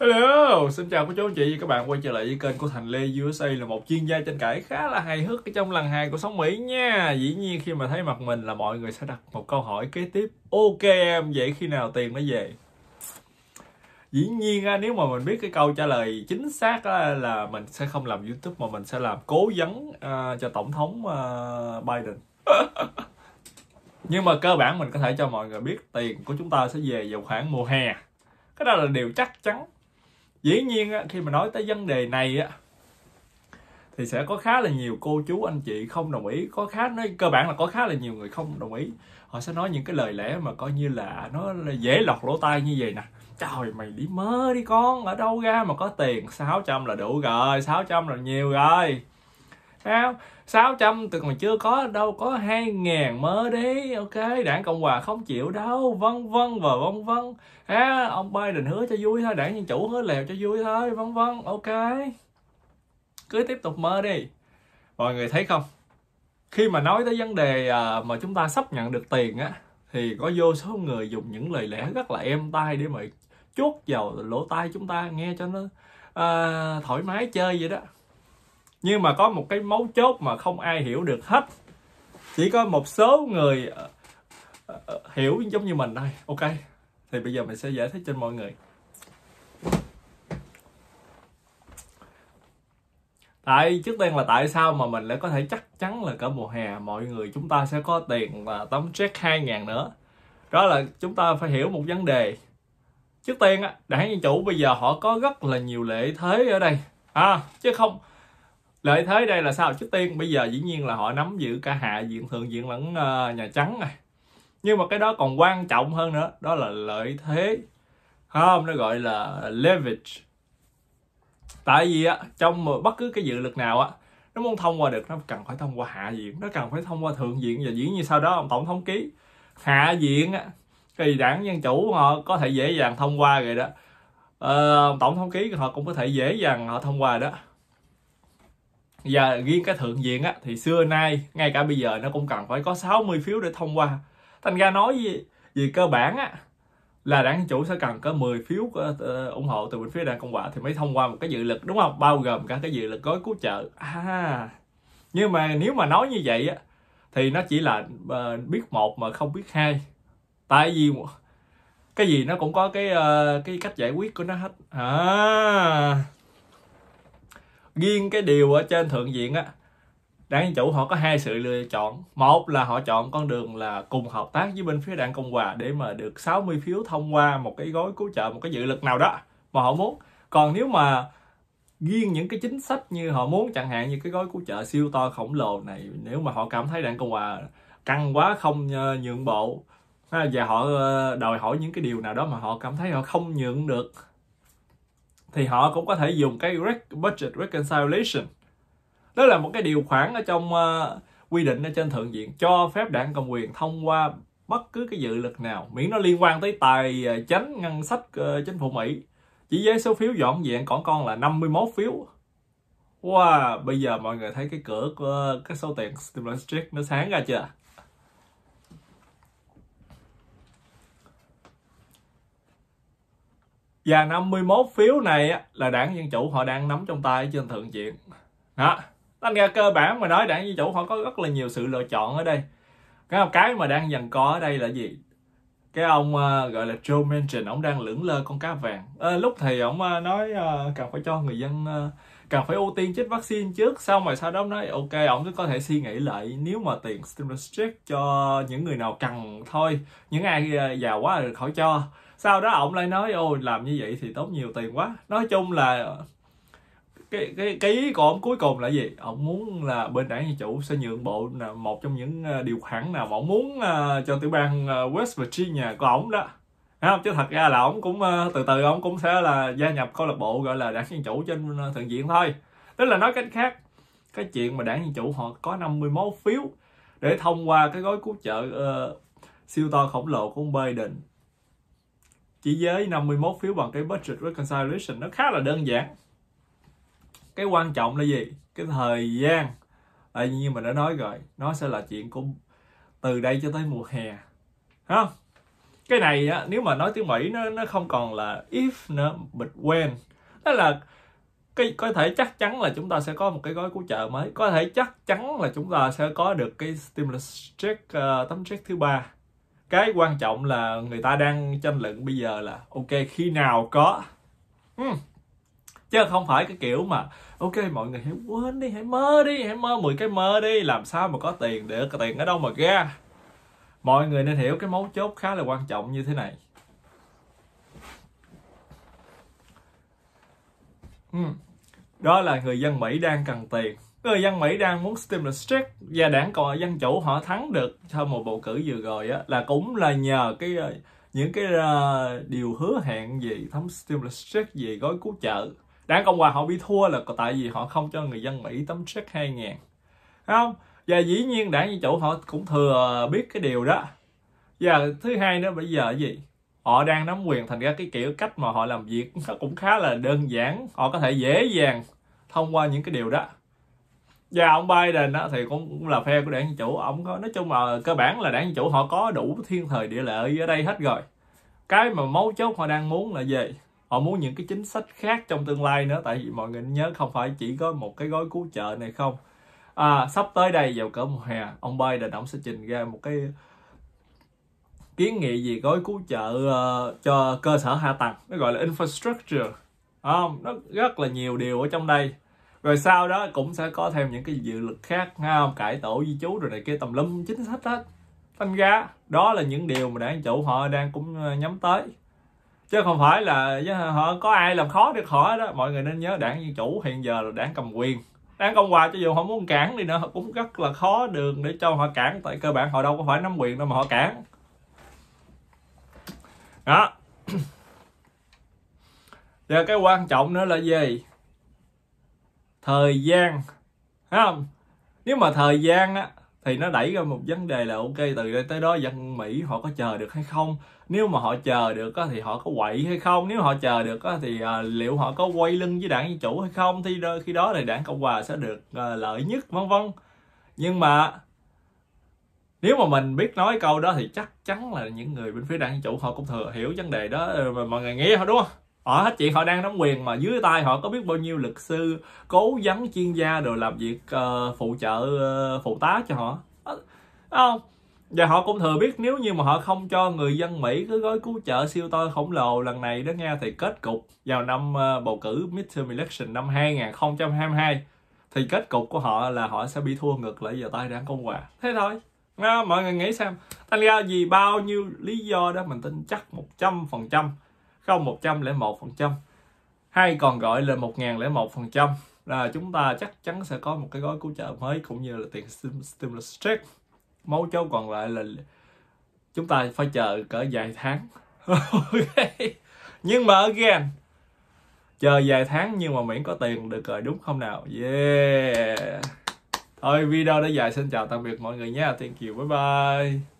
Hello, xin chào cô chú anh chị và các bạn quay trở lại với kênh của Thành Lê USA là một chuyên gia tranh cãi khá là hài hước trong lần hai của sóng Mỹ nha. Dĩ nhiên khi mà thấy mặt mình là mọi người sẽ đặt một câu hỏi kế tiếp. Ok em, vậy khi nào tiền nó về? Dĩ nhiên nếu mà mình biết cái câu trả lời chính xác là mình sẽ không làm YouTube mà mình sẽ làm cố vấn à, cho Tổng thống à, Biden. Nhưng mà cơ bản mình có thể cho mọi người biết tiền của chúng ta sẽ về vào khoảng mùa hè. Cái đó là điều chắc chắn dĩ nhiên khi mà nói tới vấn đề này á thì sẽ có khá là nhiều cô chú anh chị không đồng ý có khá nói cơ bản là có khá là nhiều người không đồng ý họ sẽ nói những cái lời lẽ mà coi như là nó dễ lọt lỗ tai như vậy nè trời mày đi mơ đi con ở đâu ra mà có tiền 600 là đủ rồi 600 là nhiều rồi sao 600 từ còn chưa có đâu có 2.000 mới đi ok đảng cộng hòa không chịu đâu vân vân và vân vân à, ông Biden hứa cho vui thôi đảng nhân chủ hứa lèo cho vui thôi vân vân ok cứ tiếp tục mơ đi mọi người thấy không khi mà nói tới vấn đề à, mà chúng ta sắp nhận được tiền á thì có vô số người dùng những lời lẽ rất là êm tai để mà chuốt vào lỗ tai chúng ta nghe cho nó à, thoải mái chơi vậy đó nhưng mà có một cái mấu chốt mà không ai hiểu được hết chỉ có một số người ờ, ờ, ờ, hiểu giống như mình thôi ok thì bây giờ mình sẽ giải thích cho mọi người tại trước tiên là tại sao mà mình lại có thể chắc chắn là cả mùa hè mọi người chúng ta sẽ có tiền và tấm check 2 ngàn nữa đó là chúng ta phải hiểu một vấn đề trước tiên á đảng dân chủ bây giờ họ có rất là nhiều lợi thế ở đây à chứ không lợi thế đây là sao trước tiên bây giờ dĩ nhiên là họ nắm giữ cả hạ viện thượng viện lẫn uh, nhà trắng này nhưng mà cái đó còn quan trọng hơn nữa đó là lợi thế không nó gọi là leverage tại vì á trong bất cứ cái dự luật nào á nó muốn thông qua được nó cần phải thông qua hạ viện nó cần phải thông qua thượng viện và diễn như sau đó ông tổng thống ký hạ viện á thì đảng dân chủ họ có thể dễ dàng thông qua rồi đó ờ, tổng thống ký họ cũng có thể dễ dàng họ thông qua rồi đó và dạ, riêng cái thượng viện á thì xưa nay ngay cả bây giờ nó cũng cần phải có 60 phiếu để thông qua thành ra nói gì về cơ bản á là đảng chủ sẽ cần có 10 phiếu ờ, ờ, ủng hộ từ bên phía đảng cộng hòa thì mới thông qua một cái dự luật đúng không bao gồm cả cái dự luật gói cứu trợ à nhưng mà nếu mà nói như vậy á thì nó chỉ là ờ, biết một mà không biết hai tại vì cái gì nó cũng có cái cái cách giải quyết của nó hết à riêng cái điều ở trên thượng viện á đảng dân chủ họ có hai sự lựa chọn một là họ chọn con đường là cùng hợp tác với bên phía đảng cộng hòa để mà được 60 phiếu thông qua một cái gói cứu trợ một cái dự luật nào đó mà họ muốn còn nếu mà riêng những cái chính sách như họ muốn chẳng hạn như cái gói cứu trợ siêu to khổng lồ này nếu mà họ cảm thấy đảng cộng hòa căng quá không ờ, nhượng bộ và họ ờ, đòi hỏi những cái điều nào đó mà họ cảm thấy họ không nhượng được thì họ cũng có thể dùng cái budget reconciliation đó là một cái điều khoản ở trong uh, quy định ở trên thượng viện cho phép đảng cầm quyền thông qua bất cứ cái dự luật nào miễn nó liên quan tới tài ờ, chánh ngân sách uh, chính phủ Mỹ chỉ với số phiếu dọn dẹn còn con là 51 phiếu wow bây giờ mọi người thấy cái cửa của cái số tiền stimulus check nó sáng ra chưa và 51 phiếu này là đảng Dân Chủ họ đang nắm trong tay trên thượng viện. Đó. Thành ra cơ bản mà nói đảng Dân Chủ họ có rất là nhiều sự lựa chọn ở đây. Cái cái mà đang dần có ở đây là gì? Cái ông uh, gọi là Joe Manchin, ông đang lưỡng lơ con cá vàng. À, lúc thì ông uh, nói uh, cần phải cho người dân uh, cần phải ưu tiên chích vaccine trước xong rồi sau đó nói ok ông cứ có thể suy nghĩ lại nếu mà tiền stimulus check cho những người nào cần thôi những ai già quá thì khỏi cho sau đó ông lại nói ôi làm như vậy thì tốn nhiều tiền quá nói chung là cái cái cái ý của ông cuối cùng là gì ông muốn là bên đảng dân chủ sẽ nhượng bộ là một trong những ờ, điều khoản nào mà ông muốn ờ, cho tiểu bang ờ, West Virginia của ông đó không chứ thật ra là ông cũng từ từ ông cũng sẽ là gia nhập câu lạc bộ gọi là đảng dân chủ trên thượng viện thôi tức là nói cách khác cái chuyện mà đảng dân chủ họ có 51 phiếu để thông qua cái gói cứu trợ uh, siêu to khổng lồ của ông Biden chỉ với 51 phiếu bằng cái budget reconciliation nó khá là đơn giản cái quan trọng là gì cái thời gian tại như mình đã nói rồi nó sẽ là chuyện của từ đây cho tới mùa hè không cái này á, nếu mà nói tiếng Mỹ nó nó không còn là if nữa but when đó là cái có thể chắc chắn là chúng ta sẽ có một cái gói cứu trợ mới có thể chắc chắn là chúng ta sẽ có được cái stimulus check uh, tấm check thứ ba cái quan trọng là người ta đang tranh luận bây giờ là ok khi nào có uhm. chứ không phải cái kiểu mà ok mọi người hãy quên đi hãy mơ đi hãy mơ 10 cái mơ đi làm sao mà có tiền để có tiền ở đâu mà ra mọi người nên hiểu cái mấu chốt khá là quan trọng như thế này uhm. đó là người dân mỹ đang cần tiền người dân Mỹ đang muốn stimulus check và đảng còn dân chủ họ thắng được sau một bầu cử vừa rồi á là cũng là nhờ cái ờ, những cái uh, điều hứa hẹn gì thấm stimulus check gì gói cứu trợ đảng cộng hòa họ bị thua là tại vì họ không cho người dân mỹ tấm check 2 ngàn không và dĩ nhiên đảng dân chủ họ cũng thừa biết cái điều đó và thứ hai nữa bây giờ gì họ đang nắm quyền thành ra cái kiểu cách mà họ làm việc nó cũng khá là đơn giản họ có thể dễ dàng thông qua những cái điều đó và dạ, yeah, ông Biden đó, thì cũng, cũng là phe của đảng Dân Chủ ông có nói chung là cơ bản là đảng Dân Chủ họ có đủ thiên thời địa lợi ở đây hết rồi cái mà mấu chốt họ đang muốn là gì họ muốn những cái chính sách khác trong tương lai nữa tại vì mọi người nhớ không phải chỉ có một cái gói cứu trợ này không à, sắp tới đây vào cỡ mùa hè ông Biden ông sẽ trình ra một cái kiến nghị gì gói cứu trợ uh, cho cơ sở hạ tầng nó gọi là infrastructure à, nó rất là nhiều điều ở trong đây rồi sau đó cũng sẽ có thêm những cái dự luật khác không cải tổ di chú rồi này kia tầm lâm chính sách hết thanh ra đó là những điều mà đảng chủ họ đang cũng ờ, nhắm tới chứ không phải là họ có ai làm khó được họ đó mọi người nên nhớ đảng dân chủ hiện giờ là đảng cầm quyền đảng công hòa cho dù họ muốn cản đi nữa cũng rất là khó đường để cho họ cản tại cơ bản họ đâu có phải nắm quyền đâu mà họ cản đó giờ cái quan trọng nữa là gì thời gian thấy không nếu mà thời gian á thì nó đẩy ra một vấn đề là ok từ đây tới đó dân mỹ họ có chờ được hay không nếu mà họ chờ được á, thì họ có quậy hay không nếu họ chờ được á, thì à, liệu họ có quay lưng với đảng dân chủ hay không thì khi đó thì đảng cộng hòa sẽ được à, lợi nhất vân vân nhưng mà nếu mà mình biết nói câu đó thì chắc chắn là những người bên phía đảng dân chủ họ cũng thừa hiểu vấn đề đó ờ, mà mọi người nghe thôi đúng không họ hết chị họ đang nắm quyền mà dưới tay họ có biết bao nhiêu luật sư cố vấn chuyên gia rồi làm việc uh, phụ trợ uh, phụ tá cho họ à, không và họ cũng thừa biết nếu như mà họ không cho người dân Mỹ cái gói cứu trợ siêu to khổng lồ lần này đó nghe thì kết cục vào năm bầu cử midterm election năm 2022 thì kết cục của họ là họ sẽ bị thua ngược lại vào tay đảng Cộng hòa. Thế thôi. mọi người nghĩ xem. Thành ra vì bao nhiêu lý do đó mình tin chắc một trăm phần trăm 0,101%, hay còn gọi là 1001% là chúng ta chắc chắn sẽ có một cái gói cứu trợ mới cũng như là tiền stimulus check. Mấu chốt còn lại là chúng ta phải chờ cỡ vài tháng. Nhưng mà again, chờ vài tháng nhưng mà miễn có tiền được rồi đúng không nào? Yeah. Thôi video đã dài xin chào tạm biệt mọi người nha. Thank you. Bye bye.